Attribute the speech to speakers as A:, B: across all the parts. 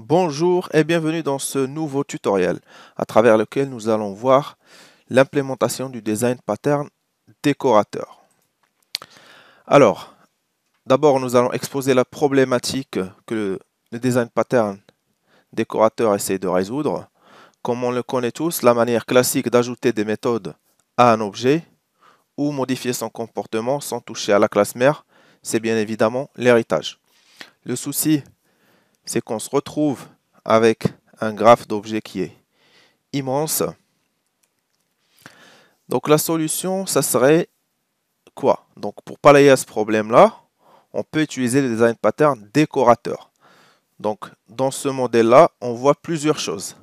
A: Bonjour et bienvenue dans ce nouveau tutoriel à travers lequel nous allons voir l'implémentation du design pattern décorateur. Alors, d'abord nous allons exposer la problématique que le design pattern décorateur essaie de résoudre. Comme on le connaît tous, la manière classique d'ajouter des méthodes à un objet ou modifier son comportement sans toucher à la classe mère, c'est bien évidemment l'héritage. Le souci c'est qu'on se retrouve avec un graphe d'objet qui est immense. Donc la solution, ça serait quoi Donc pour pallier à ce problème-là, on peut utiliser le design pattern décorateur. Donc dans ce modèle-là, on voit plusieurs choses.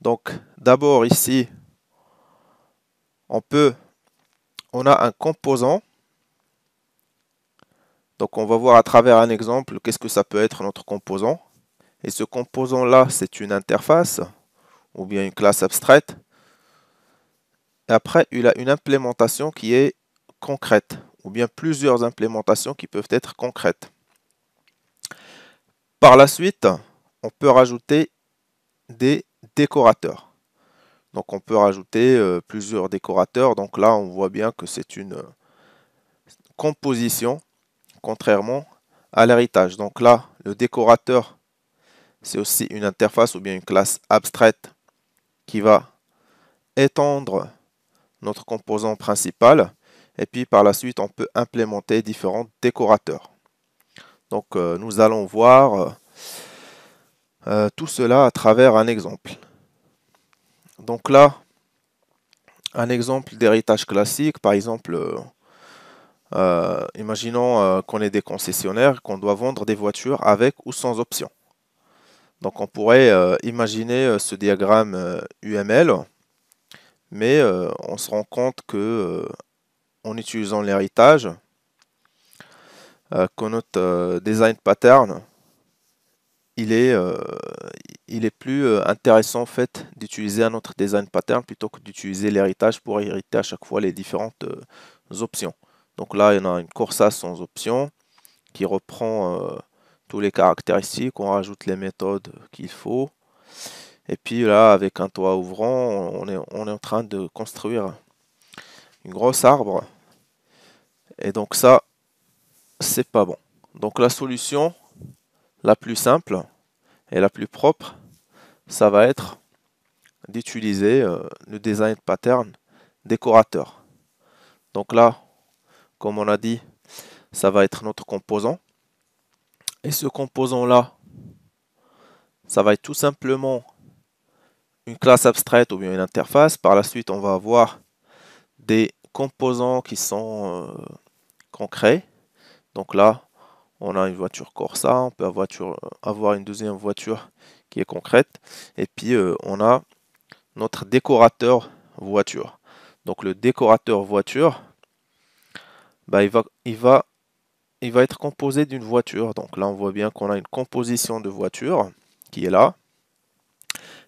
A: Donc d'abord ici, on peut, on a un composant donc on va voir à travers un exemple qu'est-ce que ça peut être notre composant. Et ce composant-là, c'est une interface ou bien une classe abstraite. Et après, il a une implémentation qui est concrète ou bien plusieurs implémentations qui peuvent être concrètes. Par la suite, on peut rajouter des décorateurs. Donc on peut rajouter euh, plusieurs décorateurs. Donc là, on voit bien que c'est une composition contrairement à l'héritage. Donc là, le décorateur, c'est aussi une interface ou bien une classe abstraite qui va étendre notre composant principal. Et puis par la suite, on peut implémenter différents décorateurs. Donc euh, nous allons voir euh, euh, tout cela à travers un exemple. Donc là, un exemple d'héritage classique, par exemple, euh, imaginons euh, qu'on est des concessionnaires, qu'on doit vendre des voitures avec ou sans option. Donc on pourrait euh, imaginer ce diagramme UML, mais on se rend compte que en utilisant l'héritage, que notre design pattern, il est, il est plus intéressant en fait d'utiliser un autre design pattern plutôt que d'utiliser l'héritage pour hériter à chaque fois les différentes options. Donc là, il y a une Corsa sans option qui reprend euh, tous les caractéristiques. On rajoute les méthodes qu'il faut. Et puis là, avec un toit ouvrant, on est, on est en train de construire une grosse arbre. Et donc ça, c'est pas bon. Donc la solution la plus simple et la plus propre, ça va être d'utiliser euh, le design pattern décorateur. Donc là, comme on a dit, ça va être notre composant. Et ce composant-là, ça va être tout simplement une classe abstraite ou bien une interface. Par la suite, on va avoir des composants qui sont euh, concrets. Donc là, on a une voiture Corsa, on peut avoir, euh, une deuxième voiture qui est concrète. Et puis, euh, on a notre décorateur voiture. Donc le décorateur voiture, bah, il, va, être composé d'une voiture. Donc là, on voit bien qu'on a une composition de voiture qui est là.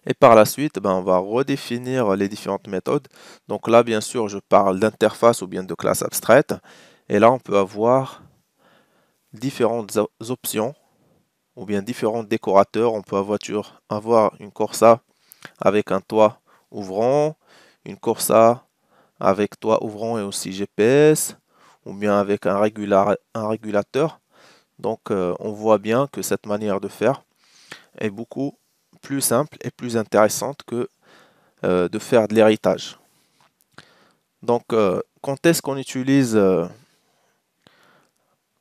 A: Et par la suite, bah, on va redéfinir les différentes méthodes. Donc là, bien sûr, je parle d'interface ou bien de classe abstraite. Et là, on peut avoir différentes options ou bien différents décorateurs. On peut avoir une Corsa avec un toit ouvrant, une Corsa avec toit ouvrant et aussi GPS, ou bien avec un, un régulateur. Donc euh, on voit bien que cette manière de faire est beaucoup plus simple et plus intéressante que euh, de faire de l'héritage. Donc euh, quand est-ce qu'on utilise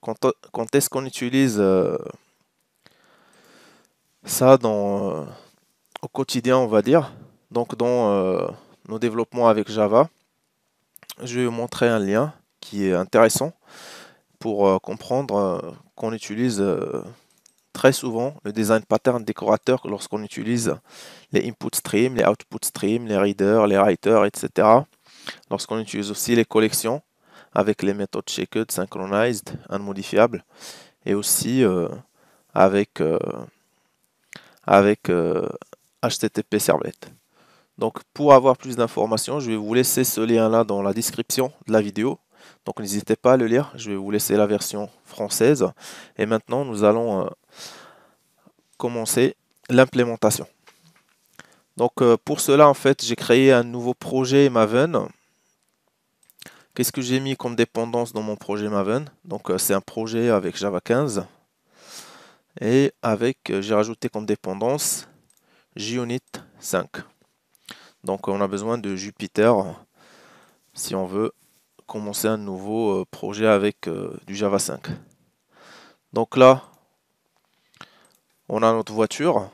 A: quand, est-ce qu'on utilise ça dans au quotidien on va dire donc dans nos développements avec Java je vais vous montrer un lien est intéressant pour euh, comprendre euh, qu'on utilise euh, très souvent le design pattern décorateur lorsqu'on utilise les input stream les output stream les readers, les writers, etc. Lorsqu'on utilise aussi les collections avec les méthodes shaked, synchronized, unmodifiable et aussi avec, avec HTTP Servlet. Donc pour avoir plus d'informations, je vais vous laisser ce lien là dans la description de la vidéo. Donc n'hésitez pas à le lire, je vais vous laisser la version française. Et maintenant, nous allons euh, commencer l'implémentation. Donc euh, pour cela, en fait, j'ai créé un nouveau projet Maven. Qu'est-ce que j'ai mis comme dépendance dans mon projet Maven Donc euh, c'est un projet avec Java 15. Et avec, j'ai rajouté comme dépendance JUnit 5. Donc on a besoin de jupiter si on veut commencer un nouveau euh, projet avec euh, du Java 5. Donc là, on a notre voiture.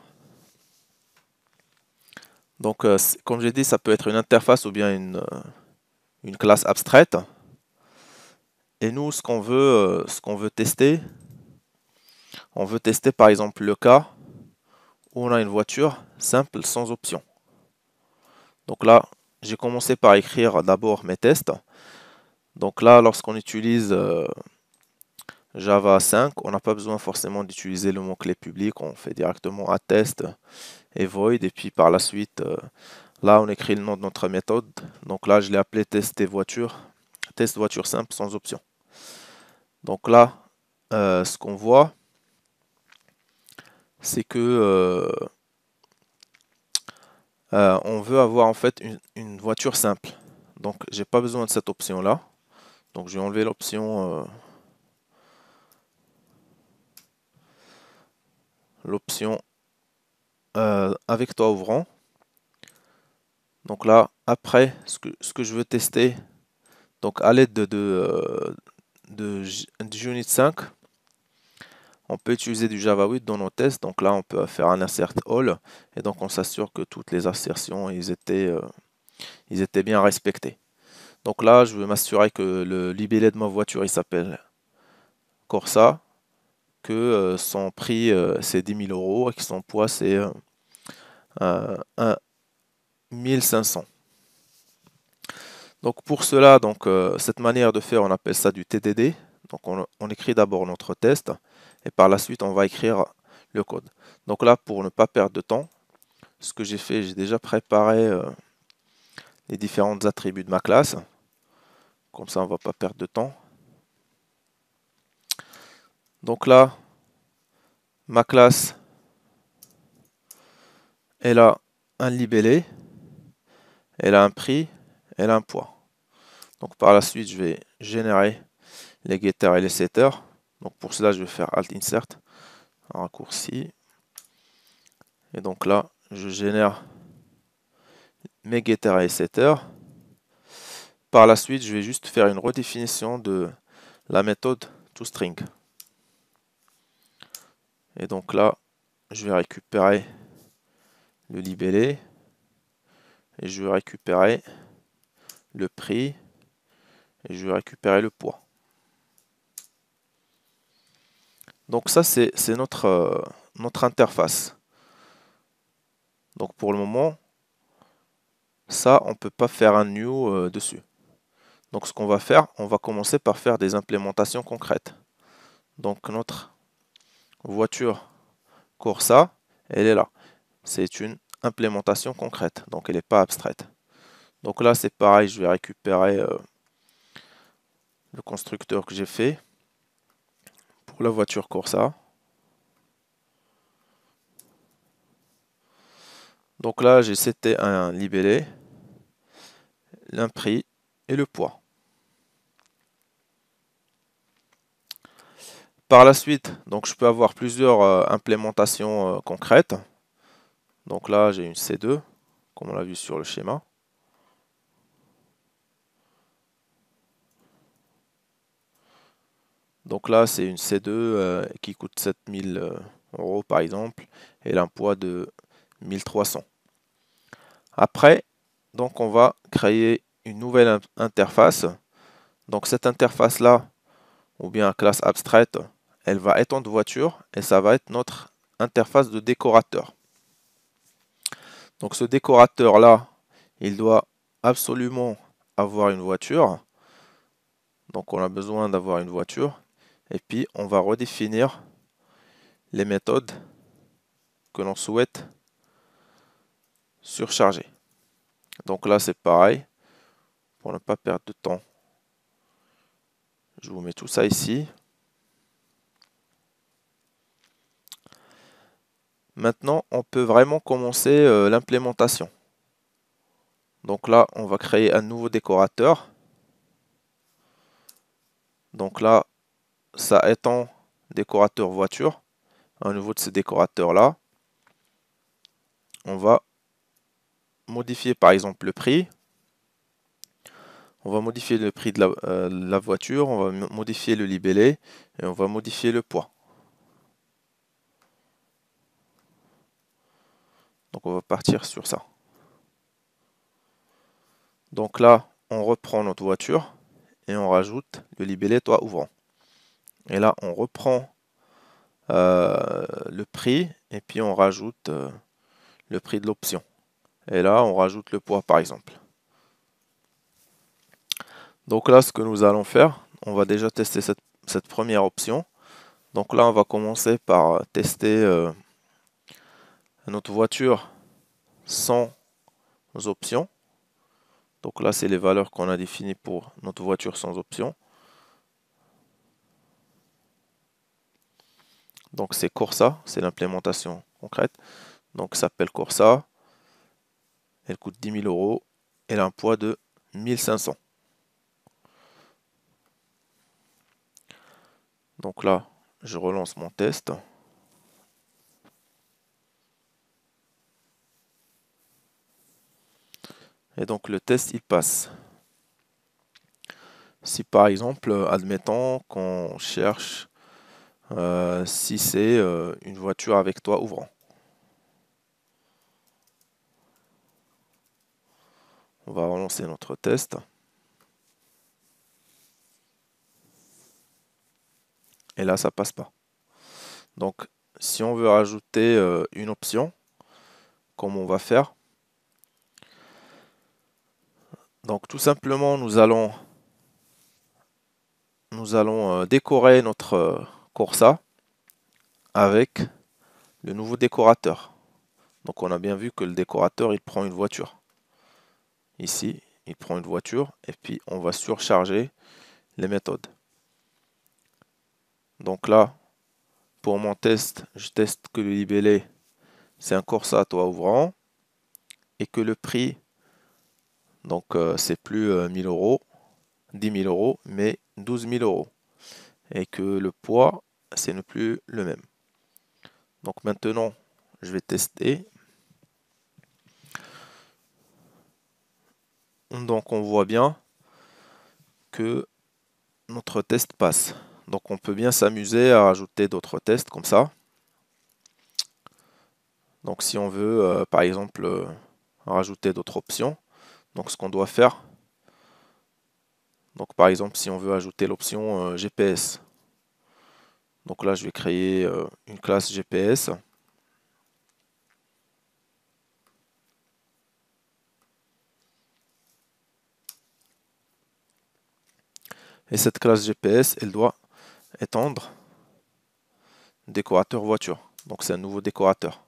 A: Donc, euh, comme j'ai dit, ça peut être une interface ou bien une, une classe abstraite. Et nous, ce qu'on veut, ce qu'on veut tester, on veut tester par exemple le cas où on a une voiture simple sans option. Donc là, j'ai commencé par écrire d'abord mes tests. Donc là, lorsqu'on utilise euh, Java 5, on n'a pas besoin forcément d'utiliser le mot-clé public, on fait directement test et void, et puis par la suite, euh, là on écrit le nom de notre méthode, donc là je l'ai appelé test voiture, test voiture simple sans option. Donc là, euh, ce qu'on voit, c'est que on veut avoir en fait une, une voiture simple. Donc j'ai pas besoin de cette option là. Donc vais vais l'option euh, l'option euh, avec toi ouvrant. Donc là, après, ce que, ce que je veux tester, donc à l'aide de, de, euh, de, Unit 5, on peut utiliser du Java 8 dans nos tests. Donc là, on peut faire un insert all et donc on s'assure que toutes les assertions ils étaient, ils étaient bien respectées. Donc là, je veux m'assurer que le libellé de ma voiture, il s'appelle Corsa, que euh, son prix, euh, c'est 10 000 euros et que son poids, c'est 1 euh, 1500. Donc pour cela, donc, cette manière de faire, on appelle ça du TDD. Donc on, on écrit d'abord notre test et par la suite, on va écrire le code. Donc là, pour ne pas perdre de temps, ce que j'ai fait, j'ai déjà préparé les différents attributs de ma classe. Comme ça, on va pas perdre de temps. Donc là, ma classe, elle a un libellé, elle a un prix, elle a un poids. Donc par la suite, je vais générer les getters et les setters. Donc pour cela, je vais faire Alt Insert, un raccourci. Et donc là, je génère mes getters et setters. Par la suite, je vais juste faire une redéfinition de la méthode toString. Et donc là, je vais récupérer le libellé et je vais récupérer le prix et je vais récupérer le poids. Donc ça, c'est notre, euh, notre interface. Donc pour le moment, ça, on peut pas faire un new euh, dessus. Donc ce qu'on va faire, on va commencer par faire des implémentations concrètes. Donc notre voiture Corsa, elle est là. C'est une implémentation concrète, donc elle n'est pas abstraite. Donc là c'est pareil, je vais récupérer euh, le constructeur que j'ai fait pour la voiture Corsa. Donc là, j'ai c'était un libellé, l'impris et le poids. Par la suite, donc je peux avoir plusieurs euh, implémentations euh, concrètes. Donc là, j'ai une C2, comme on l'a vu sur le schéma. Donc là, c'est une C2 euh, qui coûte 7000 euros par exemple, et l'emploi de 1300. Après, donc on va créer une nouvelle interface. Donc cette interface là, ou bien classe abstraite, elle va être en voiture et ça va être notre interface de décorateur. Donc ce décorateur là, il doit absolument avoir une voiture. Donc on a besoin d'avoir une voiture. Et puis on va redéfinir les méthodes que l'on souhaite surcharger. Donc là c'est pareil. Pour ne pas perdre de temps, je vous mets tout ça ici. Maintenant, on peut vraiment commencer euh, l'implémentation. Donc là, on va créer un nouveau décorateur. Donc là, ça étant décorateur voiture. un nouveau de ce décorateur-là, on va modifier par exemple le prix. On va modifier le prix de la euh, voiture, on va modifier le libellé et on va modifier le poids. Donc on va partir sur ça. Donc là, on reprend notre voiture et on rajoute le libellé toit ouvrant. Et là, on reprend euh, le prix et puis on rajoute euh, le prix de l'option. Et là, on rajoute le poids par exemple. Donc là, ce que nous allons faire, on va déjà tester cette, première option. Donc là, on va commencer par tester euh, notre voiture sans option. Donc là, c'est les valeurs qu'on a définies pour notre voiture sans option. Donc c'est Corsa, c'est l'implémentation concrète. Donc s'appelle Corsa. Elle coûte 10 000 euros. Elle a un poids de 1500. Donc là, je relance mon test. Et donc le test, il passe. Si par exemple, admettons qu'on cherche euh, si c'est euh, une voiture avec toi ouvrant. On va relancer notre test. Et là, ça passe pas. Donc, si on veut rajouter euh, une option, comme on va faire, donc tout simplement, nous allons, nous allons euh, décorer notre euh, Corsa avec le nouveau décorateur. Donc on a bien vu que le décorateur, il prend une voiture. Ici, il prend une voiture et puis on va surcharger les méthodes. Donc là, pour mon test, je teste que le libellé, c'est un Corsa à toit ouvrant et que le prix donc euh, c'est plus 1000 euh, euros, 10 000 euros, mais 12 000 euros. Et que le poids, c'est ne plus le même. Donc maintenant, je vais tester. Donc on voit bien que notre test passe. Donc on peut bien s'amuser à rajouter d'autres tests comme ça. Donc si on veut, euh, par exemple, rajouter d'autres options, donc ce qu'on doit faire, donc par exemple si on veut ajouter l'option euh, GPS, donc là je vais créer euh, une classe GPS. Et cette classe GPS, elle doit étendre décorateur voiture. Donc c'est un nouveau décorateur.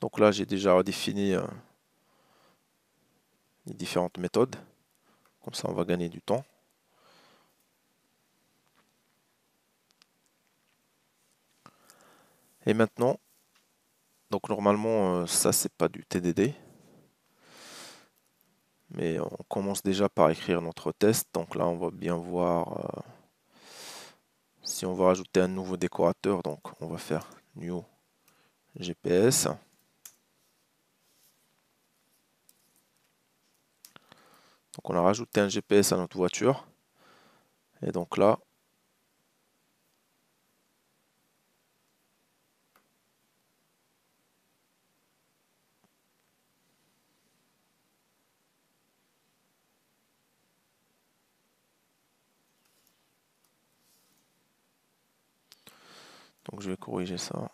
A: Donc là, j'ai déjà redéfini euh, les différentes méthodes. Comme ça, on va gagner du temps. Et maintenant, donc normalement, euh, ça, c'est pas du TDD. Mais on commence déjà par écrire notre test. Donc là, on va bien voir euh, si on va rajouter un nouveau décorateur. Donc on va faire new GPS. Donc on a rajouté un GPS à notre voiture. Et donc là, Donc je vais corriger ça.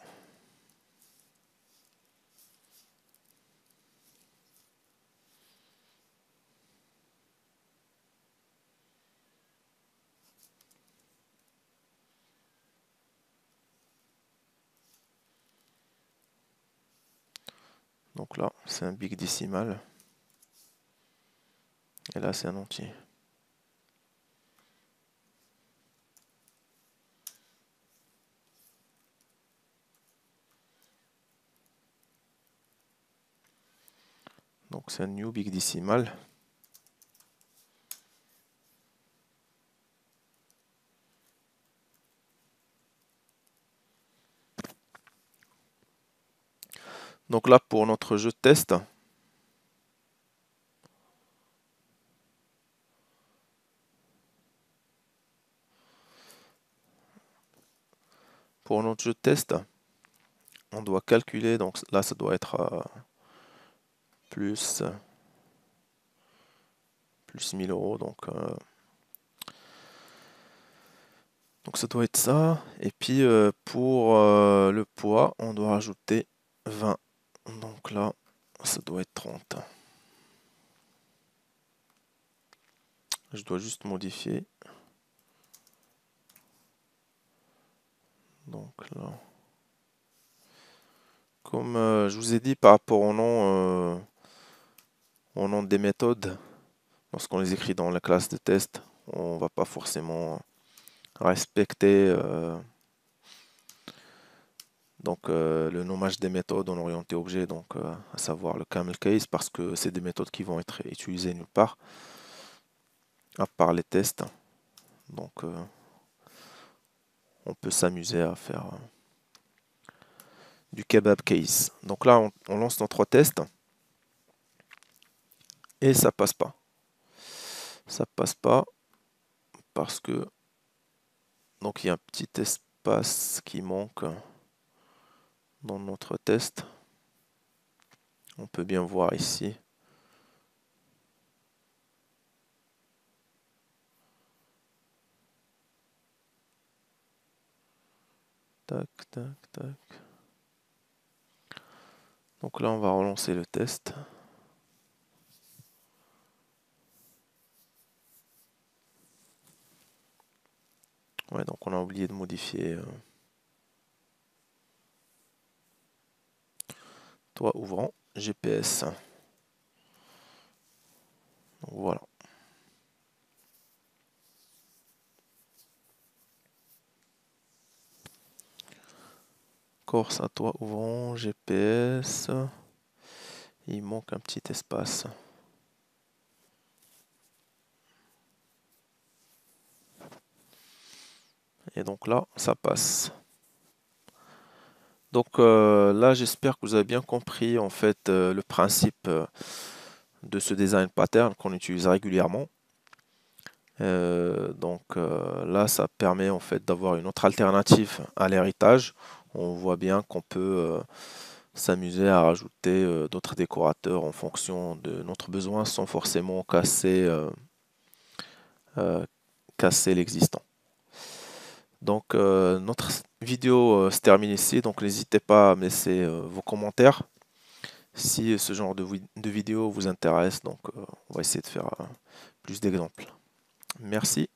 A: c'est un big décimal. Et là, c'est un entier. Donc c'est un new big décimal. Donc là, pour notre jeu de test, pour notre jeu test, on doit calculer, donc là ça doit être euh, plus, plus 1000 euros, donc, euh, donc ça doit être ça. Et puis euh, pour le poids, on doit rajouter 20 donc là, ça doit être 30. Je dois juste modifier. Donc là. Comme euh, je vous ai dit par rapport au nom, euh, au nom des méthodes, lorsqu'on les écrit dans la classe de test, on va pas forcément respecter euh, donc euh, le nommage des méthodes en orienté objet, donc euh, à savoir le camel case, parce que c'est des méthodes qui vont être utilisées nulle part, à part les tests. Donc euh, on peut s'amuser à faire du kebab case. Donc là on, lance nos trois tests et ça passe pas. Ça passe pas parce que donc il y a un petit espace qui manque dans notre test. On peut bien voir ici. Tac, tac, tac. Donc là, on va relancer le test. Ouais, donc on a oublié de modifier. Euh, Toi ouvrant GPS. Voilà. Corse à toi ouvrant GPS. Il manque un petit espace. Et donc là, ça passe. Donc euh, là, j'espère que vous avez bien compris en fait euh, le principe euh, de ce design pattern qu'on utilise régulièrement. donc là, ça permet en fait d'avoir une autre alternative à l'héritage. On voit bien qu'on peut s'amuser à rajouter d'autres décorateurs en fonction de notre besoin sans forcément casser, casser l'existant. Donc notre vidéo euh, se termine ici, donc n'hésitez pas à me laisser euh, vos commentaires si ce genre de, de vidéo vous intéresse. Donc euh, on va essayer de faire plus d'exemples. Merci.